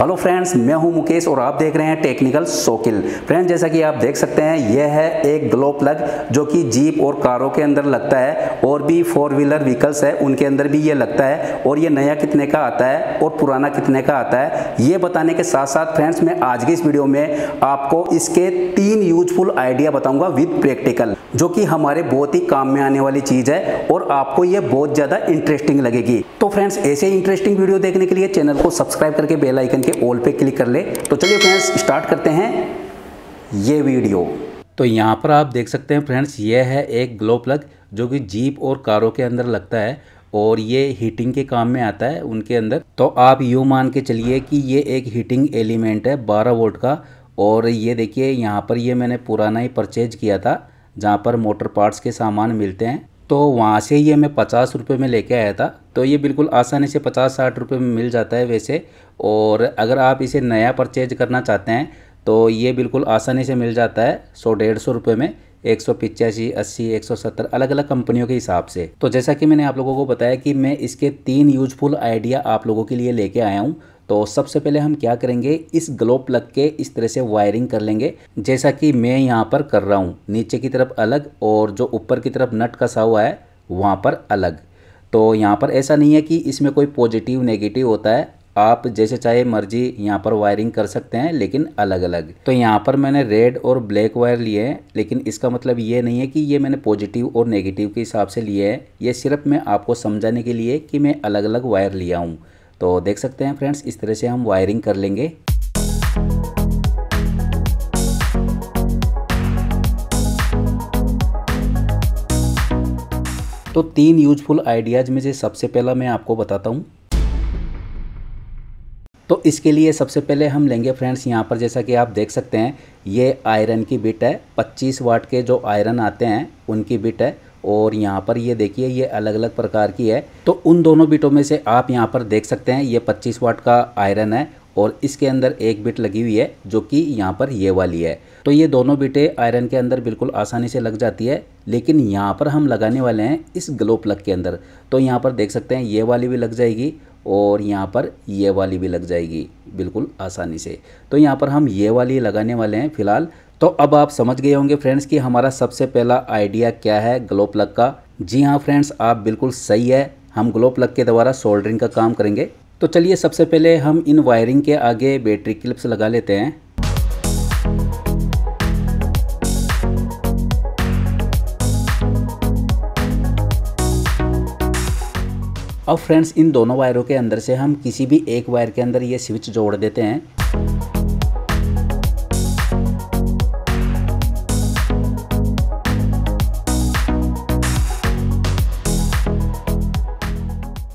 hello friends मैं हूं मुकेश और आप देख रहे हैं टेक्निकल सोकिल फ्रेंड्स जैसा कि आप देख सकते हैं यह है एक ग्लो प्लग जो कि जीप और कारों के अंदर लगता है और भी फोर व्हीलर व्हीकल्स है उनके अंदर भी ये लगता है और ये नया कितने का आता है और पुराना कितने का आता है ये बताने के साथ साथ फ्रेंड्स मैं आज की इस वीडियो में आपको इसके तीन यूजफुल आइडिया बताऊंगा विथ प्रैक्टिकल जो कि हमारे बहुत ही काम में आने वाली चीज़ है और आपको ये बहुत ज़्यादा इंटरेस्टिंग लगेगी तो फ्रेंड्स ऐसे इंटरेस्टिंग वीडियो देखने के लिए चैनल को सब्सक्राइब करके बेलाइकन के ऑल पे क्लिक कर ले तो चलिए फ्रेंड्स स्टार्ट करते हैं ये वीडियो तो यहाँ पर आप देख सकते हैं फ्रेंड्स ये है एक ग्लो प्लग जो कि जीप और कारों के अंदर लगता है और ये हीटिंग के काम में आता है उनके अंदर तो आप यूँ मान के चलिए कि ये एक हीटिंग एलिमेंट है 12 वोल्ट का और ये देखिए यहाँ पर ये मैंने पुराना ही परचेज किया था जहाँ पर मोटर पार्ट्स के सामान मिलते हैं तो वहाँ से ये मैं पचास रुपये में लेके आया था तो ये बिल्कुल आसानी से पचास साठ रुपये में मिल जाता है वैसे और अगर आप इसे नया परचेज करना चाहते हैं तो ये बिल्कुल आसानी से मिल जाता है सौ डेढ़ सौ रुपये में एक सौ पिचासी अस्सी एक सौ सत्तर अलग अलग कंपनियों के हिसाब से तो जैसा कि मैंने आप लोगों को बताया कि मैं इसके तीन यूजफुल आइडिया आप लोगों के लिए लेके आया हूँ तो सबसे पहले हम क्या करेंगे इस ग्लो प्लग के इस तरह से वायरिंग कर लेंगे जैसा कि मैं यहाँ पर कर रहा हूँ नीचे की तरफ अलग और जो ऊपर की तरफ नट कसा हुआ है वहाँ पर अलग तो यहाँ पर ऐसा नहीं है कि इसमें कोई पॉजिटिव नेगेटिव होता है आप जैसे चाहे मर्जी यहाँ पर वायरिंग कर सकते हैं लेकिन अलग अलग तो यहाँ पर मैंने रेड और ब्लैक वायर लिए हैं लेकिन इसका मतलब ये नहीं है कि ये मैंने पॉजिटिव और नेगेटिव के हिसाब से लिए हैं ये सिर्फ मैं आपको समझाने के लिए कि मैं अलग अलग वायर लिया हूँ तो देख सकते हैं फ्रेंड्स इस तरह से हम वायरिंग कर लेंगे तो तीन यूजफुल आइडियाज़ में से सबसे पहला मैं आपको बताता हूँ तो इसके लिए सबसे पहले हम लेंगे फ्रेंड्स यहाँ पर जैसा कि आप देख सकते हैं ये आयरन की बिट है पच्चीस वाट के जो आयरन आते हैं उनकी बिट है और यहाँ पर ये देखिए ये अलग अलग प्रकार की है तो उन दोनों बिटों में से आप यहाँ पर देख सकते हैं ये 25 वाट का आयरन है और इसके अंदर एक बिट लगी हुई है जो कि यहाँ पर ये वाली है तो ये दोनों बिटें आयरन के अंदर बिल्कुल आसानी से लग जाती है लेकिन यहाँ पर हम लगाने वाले हैं इस ग्लो प्लग के अंदर तो यहाँ पर देख सकते हैं ये वाली भी लग जाएगी और यहाँ पर ये वाली भी लग जाएगी बिल्कुल आसानी से तो यहाँ पर हम ये वाली लगाने वाले हैं फिलहाल तो अब आप समझ गए होंगे फ्रेंड्स कि हमारा सबसे पहला आइडिया क्या है ग्लो प्लग का जी हाँ फ्रेंड्स आप बिल्कुल सही है हम ग्लो प्लग के द्वारा सोल्डरिंग का काम करेंगे तो चलिए सबसे पहले हम इन वायरिंग के आगे बैटरी क्लिप्स लगा लेते हैं अब फ्रेंड्स इन दोनों वायरों के अंदर से हम किसी भी एक वायर के अंदर ये स्विच जोड़ देते हैं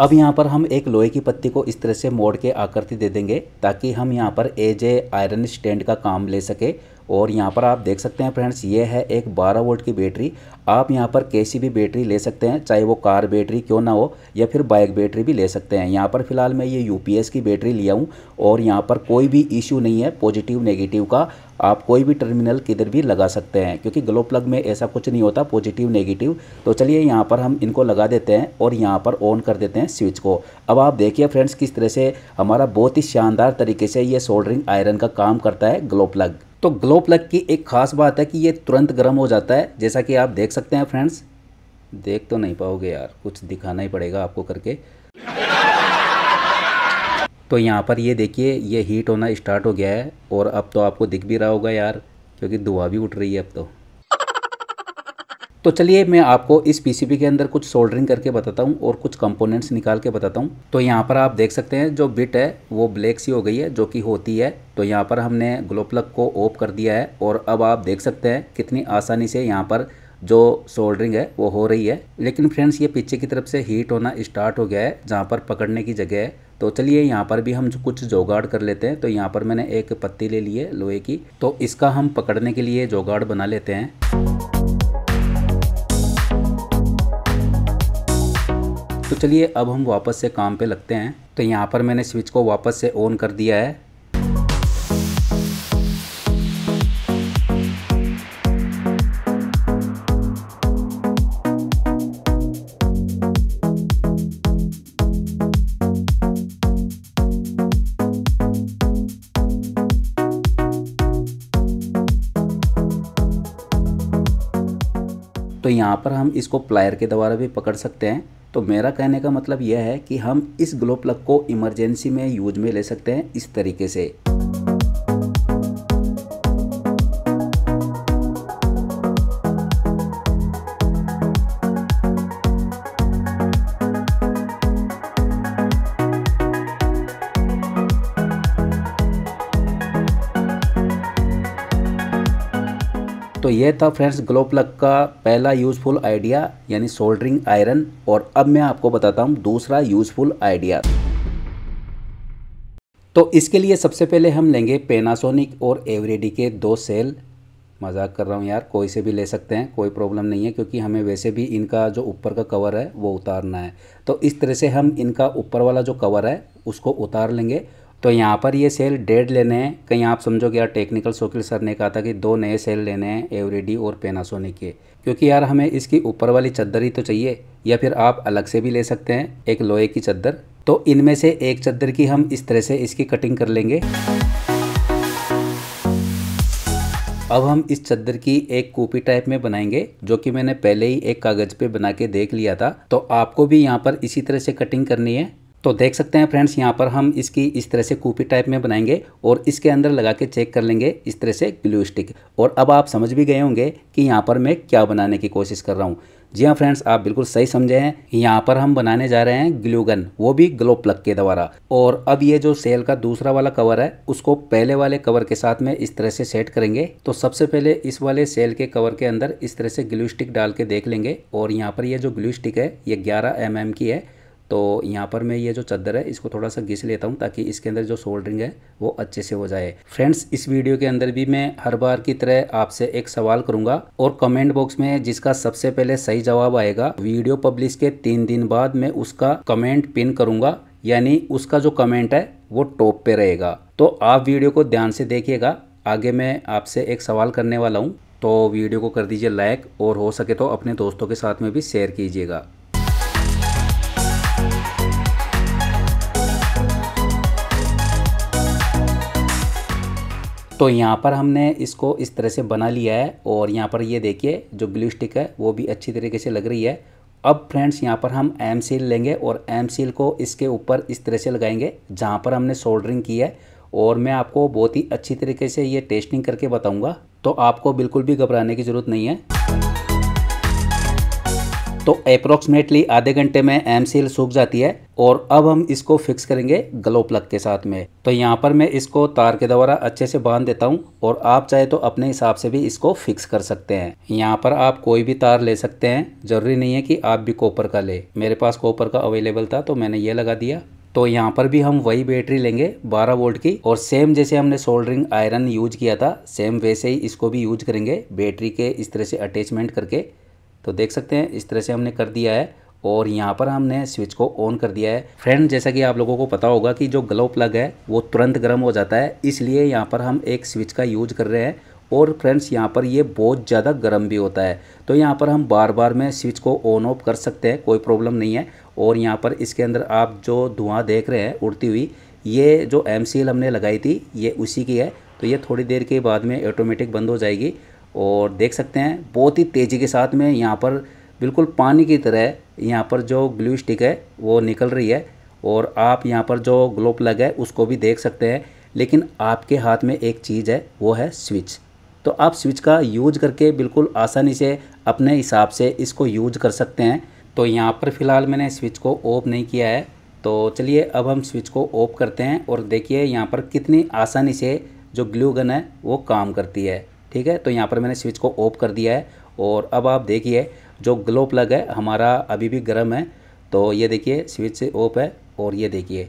अब यहाँ पर हम एक लोहे की पत्ती को इस तरह से मोड़ के आकृति दे देंगे ताकि हम यहाँ पर एज ए आयरन स्टैंड का काम ले सके और यहाँ पर आप देख सकते हैं फ्रेंड्स ये है एक 12 वोल्ट की बैटरी आप यहाँ पर कैसी भी बैटरी ले सकते हैं चाहे वो कार बैटरी क्यों ना हो या फिर बाइक बैटरी भी ले सकते हैं यहाँ पर फिलहाल मैं ये यू की बैटरी लिया हूँ और यहाँ पर कोई भी इशू नहीं है पॉजिटिव नेगेटिव का आप कोई भी टर्मिनल किधर भी लगा सकते हैं क्योंकि ग्लो प्लग में ऐसा कुछ नहीं होता पॉजिटिव नेगेटिव तो चलिए यहाँ पर हम इनको लगा देते हैं और यहाँ पर ऑन कर देते हैं स्विच को अब आप देखिए फ्रेंड्स किस तरह से हमारा बहुत ही शानदार तरीके से ये सोल्डरिंग आयरन का काम करता है ग्लो प्लग तो ग्लो प्लग की एक ख़ास बात है कि ये तुरंत गर्म हो जाता है जैसा कि आप देख सकते हैं फ्रेंड्स देख तो नहीं पाओगे यार कुछ दिखाना ही पड़ेगा आपको करके तो यहाँ पर ये देखिए ये हीट होना स्टार्ट हो गया है और अब तो आपको दिख भी रहा होगा यार क्योंकि दुआ भी उठ रही है अब तो तो चलिए मैं आपको इस पीसीबी के अंदर कुछ सोल्डरिंग करके बताता हूँ और कुछ कंपोनेंट्स निकाल के बताता हूँ तो यहाँ पर आप देख सकते हैं जो बिट है वो ब्लैक सी हो गई है जो कि होती है तो यहाँ पर हमने ग्लो प्लग को ओप कर दिया है और अब आप देख सकते हैं कितनी आसानी से यहाँ पर जो सोल्डरिंग है वो हो रही है लेकिन फ्रेंड्स ये पीछे की तरफ से हीट होना स्टार्ट हो गया है जहाँ पर पकड़ने की जगह है तो चलिए यहाँ पर भी हम जो कुछ जोगाड़ कर लेते हैं तो यहाँ पर मैंने एक पत्ती ले ली है लोहे की तो इसका हम पकड़ने के लिए जोगाड़ बना लेते हैं तो चलिए अब हम वापस से काम पे लगते हैं तो यहाँ पर मैंने स्विच को वापस से ऑन कर दिया है तो यहाँ पर हम इसको प्लायर के द्वारा भी पकड़ सकते हैं तो मेरा कहने का मतलब यह है कि हम इस ग्लो प्लग को इमरजेंसी में यूज में ले सकते हैं इस तरीके से तो ये था फ्रेंड्स ग्लो प्लग का पहला यूज़फुल आइडिया यानी सोल्डरिंग आयरन और अब मैं आपको बताता हूँ दूसरा यूज़फुल आइडिया तो इसके लिए सबसे पहले हम लेंगे पेनासोनिक और एवरेडी के दो सेल मजाक कर रहा हूँ यार कोई से भी ले सकते हैं कोई प्रॉब्लम नहीं है क्योंकि हमें वैसे भी इनका जो ऊपर का कवर है वो उतारना है तो इस तरह से हम इनका ऊपर वाला जो कवर है उसको उतार लेंगे तो यहाँ पर ये सेल डेढ़ लेने हैं कहीं आप समझो कि यार टेक्निकल सोकिल सर ने कहा था कि दो नए सेल लेने हैं एवरेडी और पेनासोनिक के क्योंकि यार हमें इसकी ऊपर वाली चद्दर ही तो चाहिए या फिर आप अलग से भी ले सकते हैं एक लोहे की चद्दर तो इनमें से एक चद्दर की हम इस तरह से इसकी कटिंग कर लेंगे अब हम इस चद्दर की एक कूपी टाइप में बनाएंगे जो कि मैंने पहले ही एक कागज़ पे बना के देख लिया था तो आपको भी यहाँ पर इसी तरह से कटिंग करनी है तो देख सकते हैं फ्रेंड्स यहाँ पर हम इसकी इस तरह से कूपी टाइप में बनाएंगे और इसके अंदर लगा के चेक कर लेंगे इस तरह से ग्लू स्टिक और अब आप समझ भी गए होंगे कि यहाँ पर मैं क्या बनाने की कोशिश कर रहा हूँ जी हाँ फ्रेंड्स आप बिल्कुल सही समझे हैं यहाँ पर हम बनाने जा रहे हैं ग्लूगन वो भी ग्लो प्लग के द्वारा और अब ये जो सेल का दूसरा वाला कवर है उसको पहले वाले कवर के साथ में इस तरह से सेट करेंगे तो सबसे पहले इस वाले सेल के कवर के अंदर इस तरह से ग्लू स्टिक डाल के देख लेंगे और यहाँ पर ये जो ग्लू स्टिक है ये ग्यारह एम mm की है तो यहाँ पर मैं ये जो चादर है इसको थोड़ा सा घिस लेता हूँ ताकि इसके अंदर जो सोल्डरिंग है वो अच्छे से हो जाए फ्रेंड्स इस वीडियो के अंदर भी मैं हर बार की तरह आपसे एक सवाल करूंगा और कमेंट बॉक्स में जिसका सबसे पहले सही जवाब आएगा वीडियो पब्लिश के तीन दिन बाद मैं उसका कमेंट पिन करूंगा यानी उसका जो कमेंट है वो टॉप पे रहेगा तो आप वीडियो को ध्यान से देखिएगा आगे मैं आपसे एक सवाल करने वाला हूँ तो वीडियो को कर दीजिए लाइक और हो सके तो अपने दोस्तों के साथ में भी शेयर कीजिएगा तो यहाँ पर हमने इसको इस तरह से बना लिया है और यहाँ पर ये देखिए जो ब्लू स्टिक है वो भी अच्छी तरीके से लग रही है अब फ्रेंड्स यहाँ पर हम एम सील लेंगे और एम सील को इसके ऊपर इस तरह से लगाएंगे जहाँ पर हमने सोल्डरिंग की है और मैं आपको बहुत ही अच्छी तरीके से ये टेस्टिंग करके बताऊँगा तो आपको बिल्कुल भी घबराने की ज़रूरत नहीं है तो अप्रोक्सीमेटली आधे घंटे में एम सील सूख जाती है और अब हम इसको फिक्स करेंगे ग्लो प्लग के साथ में तो यहाँ पर मैं इसको तार के द्वारा अच्छे से बांध देता हूँ और आप चाहे तो अपने हिसाब से भी इसको फिक्स कर सकते हैं यहाँ पर आप कोई भी तार ले सकते हैं ज़रूरी नहीं है कि आप भी कॉपर का ले मेरे पास कॉपर का अवेलेबल था तो मैंने ये लगा दिया तो यहाँ पर भी हम वही बैटरी लेंगे 12 वोल्ट की और सेम जैसे हमने सोल्डरिंग आयरन यूज किया था सेम वैसे ही इसको भी यूज करेंगे बैटरी के इस तरह से अटैचमेंट करके तो देख सकते हैं इस तरह से हमने कर दिया है और यहाँ पर हमने स्विच को ऑन कर दिया है फ्रेंड जैसा कि आप लोगों को पता होगा कि जो ग्लो प्लग है वो तुरंत गर्म हो जाता है इसलिए यहाँ पर हम एक स्विच का यूज कर रहे हैं और फ्रेंड्स यहाँ पर ये बहुत ज़्यादा गर्म भी होता है तो यहाँ पर हम बार बार में स्विच को ऑन ऑफ कर सकते हैं कोई प्रॉब्लम नहीं है और यहाँ पर इसके अंदर आप जो धुआं देख रहे हैं उड़ती हुई ये जो एम हमने लगाई थी ये उसी की है तो ये थोड़ी देर के बाद में ऑटोमेटिक बंद हो जाएगी और देख सकते हैं बहुत ही तेज़ी के साथ में यहाँ पर बिल्कुल पानी की तरह यहाँ पर जो ग्लू स्टिक है वो निकल रही है और आप यहाँ पर जो ग्लोप लग है उसको भी देख सकते हैं लेकिन आपके हाथ में एक चीज़ है वो है स्विच तो आप स्विच का यूज करके बिल्कुल आसानी से अपने हिसाब से इसको यूज कर सकते हैं तो यहाँ पर फ़िलहाल मैंने स्विच को ऑफ नहीं किया है तो चलिए अब हम स्विच को ऑफ करते हैं और देखिए यहाँ पर कितनी आसानी से जो ग्लू गन है वो काम करती है ठीक है तो यहाँ पर मैंने स्विच को ऑफ कर दिया है और अब आप देखिए जो ग्लो प्लग है हमारा अभी भी गर्म है तो ये देखिए स्विच ऑफ है और ये देखिए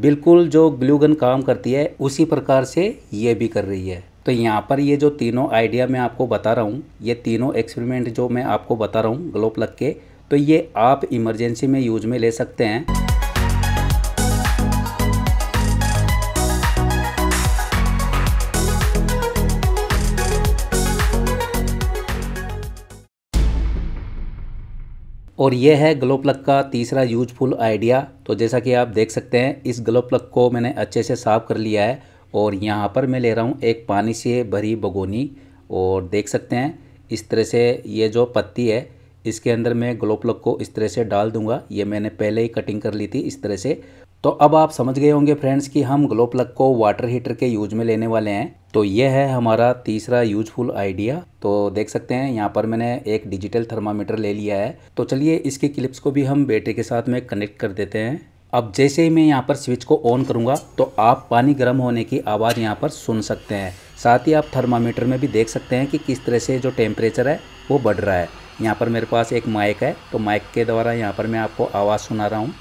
बिल्कुल जो ग्लू गन काम करती है उसी प्रकार से ये भी कर रही है तो यहाँ पर ये जो तीनों आइडिया मैं आपको बता रहा हूँ ये तीनों एक्सपेरिमेंट जो मैं आपको बता रहा हूँ ग्लो प्लग के तो ये आप इमरजेंसी में यूज में ले सकते हैं और ये है ग्लो प्लग का तीसरा यूजफुल आइडिया तो जैसा कि आप देख सकते हैं इस ग्लो प्लग को मैंने अच्छे से साफ़ कर लिया है और यहाँ पर मैं ले रहा हूँ एक पानी से भरी बगोनी और देख सकते हैं इस तरह से ये जो पत्ती है इसके अंदर मैं ग्लो प्लग को इस तरह से डाल दूंगा ये मैंने पहले ही कटिंग कर ली थी इस तरह से तो अब आप समझ गए होंगे फ्रेंड्स कि हम ग्लो प्लग को वाटर हीटर के यूज में लेने वाले हैं तो ये है हमारा तीसरा यूजफुल आइडिया तो देख सकते हैं यहाँ पर मैंने एक डिजिटल थर्मामीटर ले लिया है तो चलिए इसके क्लिप्स को भी हम बैटरी के साथ में कनेक्ट कर देते हैं अब जैसे ही मैं यहाँ पर स्विच को ऑन करूँगा तो आप पानी गर्म होने की आवाज़ यहाँ पर सुन सकते हैं साथ ही आप थर्मामीटर में भी देख सकते हैं कि किस तरह से जो टेम्परेचर है वो बढ़ रहा है यहाँ पर मेरे पास एक माइक है तो माइक के द्वारा यहाँ पर मैं आपको आवाज़ सुना रहा हूँ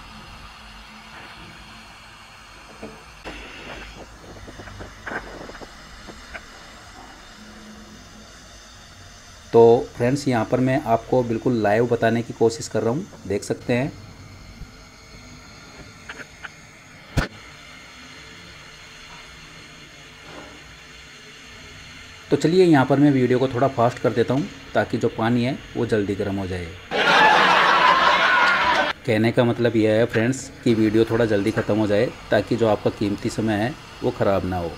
तो फ्रेंड्स यहाँ पर मैं आपको बिल्कुल लाइव बताने की कोशिश कर रहा हूँ देख सकते हैं तो चलिए यहाँ पर मैं वीडियो को थोड़ा फास्ट कर देता हूँ ताकि जो पानी है वो जल्दी गर्म हो जाए कहने का मतलब यह है फ्रेंड्स कि वीडियो थोड़ा जल्दी ख़त्म हो जाए ताकि जो आपका कीमती समय है वो ख़राब ना हो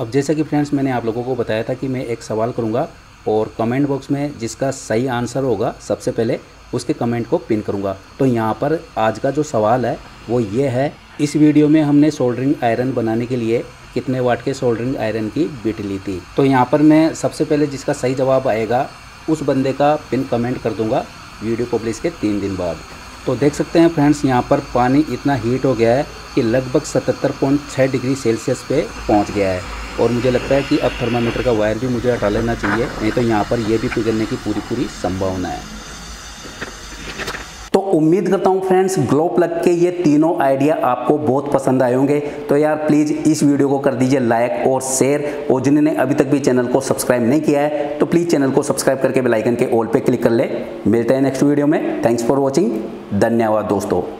अब जैसा कि फ्रेंड्स मैंने आप लोगों को बताया था कि मैं एक सवाल करूँगा और कमेंट बॉक्स में जिसका सही आंसर होगा सबसे पहले उसके कमेंट को पिन करूँगा तो यहाँ पर आज का जो सवाल है वो ये है इस वीडियो में हमने सोल्डरिंग आयरन बनाने के लिए कितने वाट के सोल्डरिंग आयरन की बिट ली थी तो यहाँ पर मैं सबसे पहले जिसका सही जवाब आएगा उस बंदे का पिन कमेंट कर दूँगा वीडियो पब्लिश के तीन दिन बाद तो देख सकते हैं फ्रेंड्स यहाँ पर पानी इतना हीट हो गया है कि लगभग 77.6 डिग्री सेल्सियस पे पहुँच गया है और मुझे लगता है कि अब थर्मामीटर का वायर भी मुझे हटा लेना चाहिए नहीं तो यहाँ पर यह भी पिघलने की पूरी पूरी संभावना है तो उम्मीद करता हूँ फ्रेंड्स ग्लो प्लग के ये तीनों आइडिया आपको बहुत पसंद आए होंगे तो यार प्लीज़ इस वीडियो को कर दीजिए लाइक और शेयर और जिन्होंने अभी तक भी चैनल को सब्सक्राइब नहीं किया है तो प्लीज़ चैनल को सब्सक्राइब करके बेलाइकन के ऑल पे क्लिक कर ले मिलते हैं नेक्स्ट वीडियो में थैंक्स फॉर वॉचिंग धन्यवाद दोस्तों